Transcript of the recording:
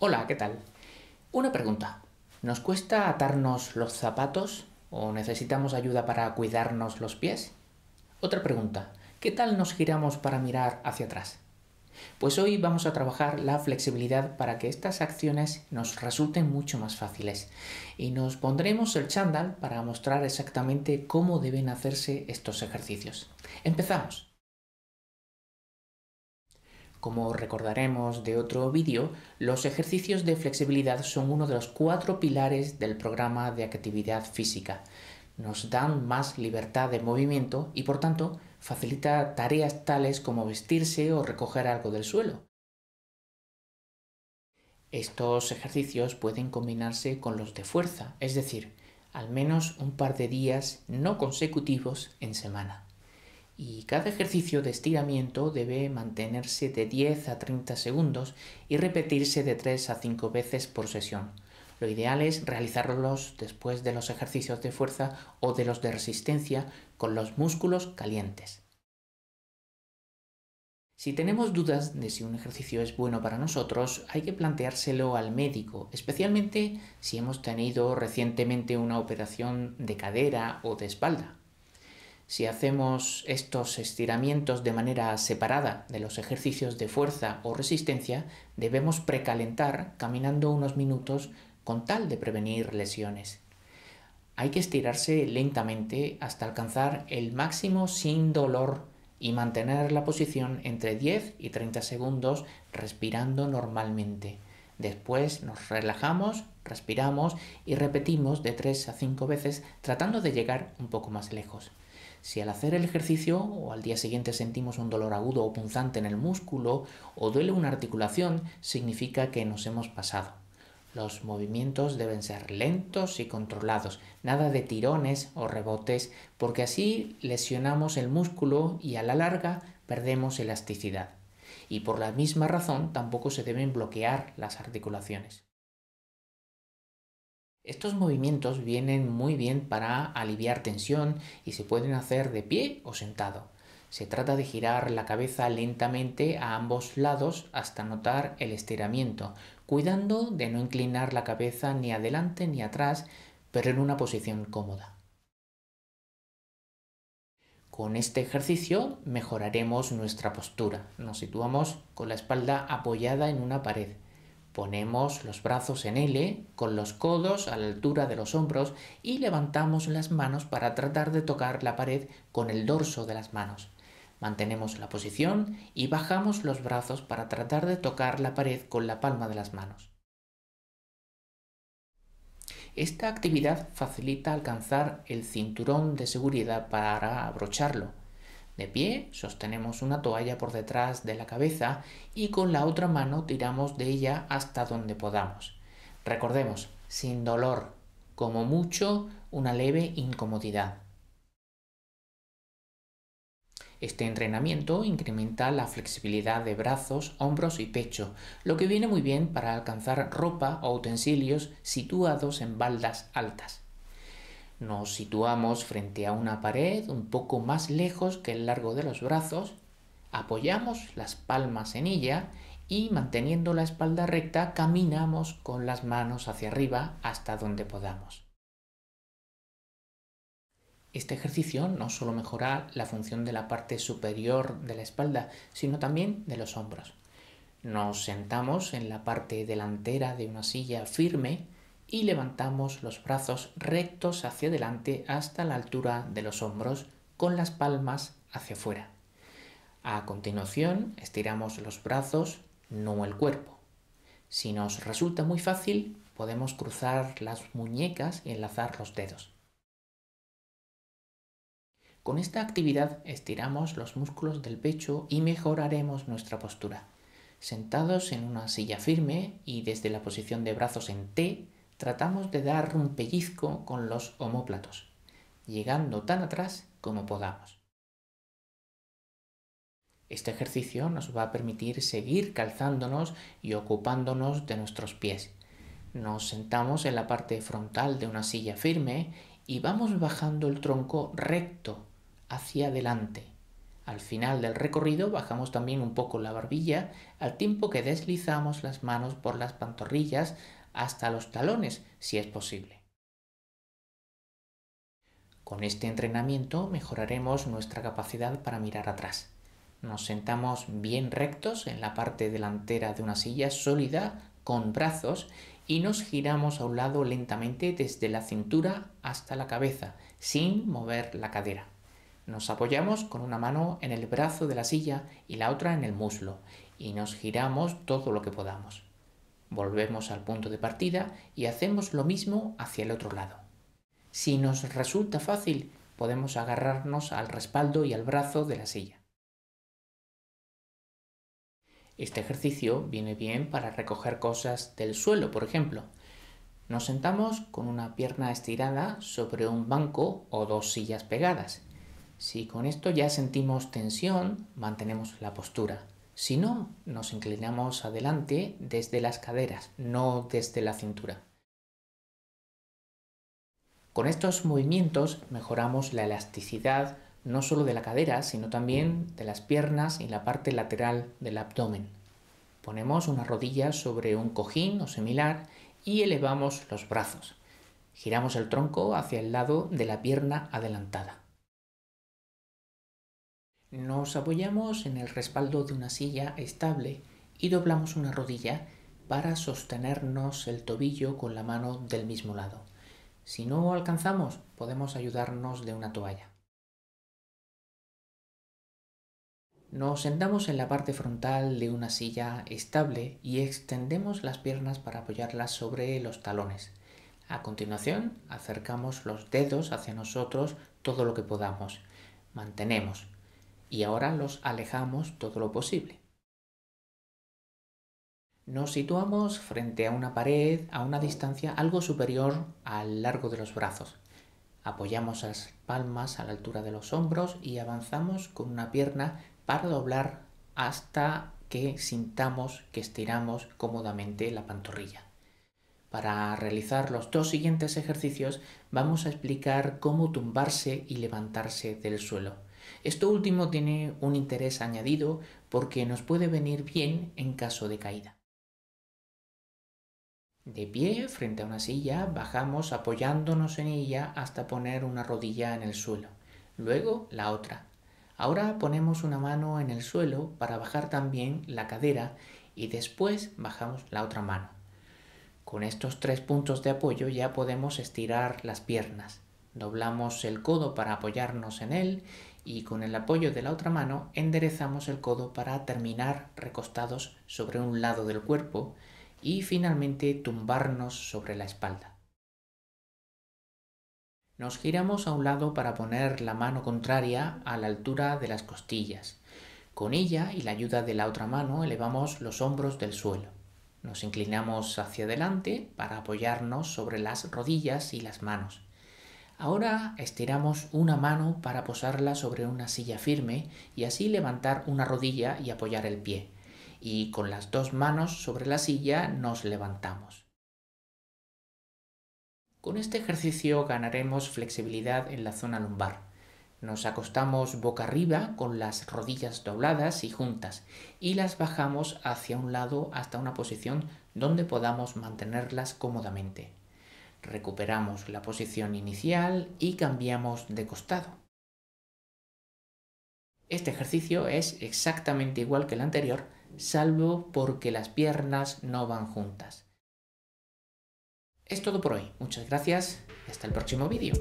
Hola, ¿qué tal? Una pregunta. ¿Nos cuesta atarnos los zapatos o necesitamos ayuda para cuidarnos los pies? Otra pregunta. ¿Qué tal nos giramos para mirar hacia atrás? Pues hoy vamos a trabajar la flexibilidad para que estas acciones nos resulten mucho más fáciles y nos pondremos el chándal para mostrar exactamente cómo deben hacerse estos ejercicios. Empezamos. Como recordaremos de otro vídeo, los ejercicios de flexibilidad son uno de los cuatro pilares del programa de actividad física. Nos dan más libertad de movimiento y por tanto facilita tareas tales como vestirse o recoger algo del suelo. Estos ejercicios pueden combinarse con los de fuerza, es decir, al menos un par de días no consecutivos en semana y cada ejercicio de estiramiento debe mantenerse de 10 a 30 segundos y repetirse de 3 a 5 veces por sesión. Lo ideal es realizarlos después de los ejercicios de fuerza o de los de resistencia con los músculos calientes. Si tenemos dudas de si un ejercicio es bueno para nosotros, hay que planteárselo al médico, especialmente si hemos tenido recientemente una operación de cadera o de espalda. Si hacemos estos estiramientos de manera separada de los ejercicios de fuerza o resistencia, debemos precalentar caminando unos minutos con tal de prevenir lesiones. Hay que estirarse lentamente hasta alcanzar el máximo sin dolor y mantener la posición entre 10 y 30 segundos respirando normalmente. Después nos relajamos, respiramos y repetimos de 3 a 5 veces tratando de llegar un poco más lejos. Si al hacer el ejercicio o al día siguiente sentimos un dolor agudo o punzante en el músculo o duele una articulación, significa que nos hemos pasado. Los movimientos deben ser lentos y controlados, nada de tirones o rebotes, porque así lesionamos el músculo y a la larga perdemos elasticidad. Y por la misma razón tampoco se deben bloquear las articulaciones. Estos movimientos vienen muy bien para aliviar tensión y se pueden hacer de pie o sentado. Se trata de girar la cabeza lentamente a ambos lados hasta notar el estiramiento, cuidando de no inclinar la cabeza ni adelante ni atrás, pero en una posición cómoda. Con este ejercicio mejoraremos nuestra postura. Nos situamos con la espalda apoyada en una pared Ponemos los brazos en L con los codos a la altura de los hombros y levantamos las manos para tratar de tocar la pared con el dorso de las manos. Mantenemos la posición y bajamos los brazos para tratar de tocar la pared con la palma de las manos. Esta actividad facilita alcanzar el cinturón de seguridad para abrocharlo. De pie, sostenemos una toalla por detrás de la cabeza y con la otra mano tiramos de ella hasta donde podamos. Recordemos, sin dolor, como mucho una leve incomodidad. Este entrenamiento incrementa la flexibilidad de brazos, hombros y pecho, lo que viene muy bien para alcanzar ropa o utensilios situados en baldas altas. Nos situamos frente a una pared un poco más lejos que el largo de los brazos, apoyamos las palmas en ella y manteniendo la espalda recta caminamos con las manos hacia arriba hasta donde podamos. Este ejercicio no solo mejora la función de la parte superior de la espalda, sino también de los hombros. Nos sentamos en la parte delantera de una silla firme, y levantamos los brazos rectos hacia adelante hasta la altura de los hombros con las palmas hacia fuera. A continuación, estiramos los brazos, no el cuerpo. Si nos resulta muy fácil, podemos cruzar las muñecas y enlazar los dedos. Con esta actividad estiramos los músculos del pecho y mejoraremos nuestra postura. Sentados en una silla firme y desde la posición de brazos en T, tratamos de dar un pellizco con los homóplatos, llegando tan atrás como podamos. Este ejercicio nos va a permitir seguir calzándonos y ocupándonos de nuestros pies. Nos sentamos en la parte frontal de una silla firme y vamos bajando el tronco recto hacia adelante. Al final del recorrido bajamos también un poco la barbilla al tiempo que deslizamos las manos por las pantorrillas hasta los talones, si es posible. Con este entrenamiento mejoraremos nuestra capacidad para mirar atrás. Nos sentamos bien rectos en la parte delantera de una silla sólida con brazos y nos giramos a un lado lentamente desde la cintura hasta la cabeza, sin mover la cadera. Nos apoyamos con una mano en el brazo de la silla y la otra en el muslo y nos giramos todo lo que podamos. Volvemos al punto de partida y hacemos lo mismo hacia el otro lado. Si nos resulta fácil, podemos agarrarnos al respaldo y al brazo de la silla. Este ejercicio viene bien para recoger cosas del suelo, por ejemplo. Nos sentamos con una pierna estirada sobre un banco o dos sillas pegadas. Si con esto ya sentimos tensión, mantenemos la postura. Si no, nos inclinamos adelante desde las caderas, no desde la cintura. Con estos movimientos mejoramos la elasticidad no solo de la cadera, sino también de las piernas y la parte lateral del abdomen. Ponemos una rodilla sobre un cojín o similar y elevamos los brazos. Giramos el tronco hacia el lado de la pierna adelantada. Nos apoyamos en el respaldo de una silla estable y doblamos una rodilla para sostenernos el tobillo con la mano del mismo lado. Si no alcanzamos, podemos ayudarnos de una toalla. Nos sentamos en la parte frontal de una silla estable y extendemos las piernas para apoyarlas sobre los talones. A continuación, acercamos los dedos hacia nosotros todo lo que podamos. Mantenemos y ahora los alejamos todo lo posible. Nos situamos frente a una pared a una distancia algo superior al largo de los brazos. Apoyamos las palmas a la altura de los hombros y avanzamos con una pierna para doblar hasta que sintamos que estiramos cómodamente la pantorrilla. Para realizar los dos siguientes ejercicios vamos a explicar cómo tumbarse y levantarse del suelo. Esto último tiene un interés añadido porque nos puede venir bien en caso de caída. De pie, frente a una silla, bajamos apoyándonos en ella hasta poner una rodilla en el suelo, luego la otra. Ahora ponemos una mano en el suelo para bajar también la cadera y después bajamos la otra mano. Con estos tres puntos de apoyo ya podemos estirar las piernas. Doblamos el codo para apoyarnos en él y con el apoyo de la otra mano enderezamos el codo para terminar recostados sobre un lado del cuerpo y finalmente tumbarnos sobre la espalda. Nos giramos a un lado para poner la mano contraria a la altura de las costillas. Con ella y la ayuda de la otra mano elevamos los hombros del suelo. Nos inclinamos hacia adelante para apoyarnos sobre las rodillas y las manos. Ahora estiramos una mano para posarla sobre una silla firme y así levantar una rodilla y apoyar el pie. Y con las dos manos sobre la silla nos levantamos. Con este ejercicio ganaremos flexibilidad en la zona lumbar. Nos acostamos boca arriba con las rodillas dobladas y juntas y las bajamos hacia un lado hasta una posición donde podamos mantenerlas cómodamente. Recuperamos la posición inicial y cambiamos de costado. Este ejercicio es exactamente igual que el anterior, salvo porque las piernas no van juntas. Es todo por hoy. Muchas gracias y hasta el próximo vídeo.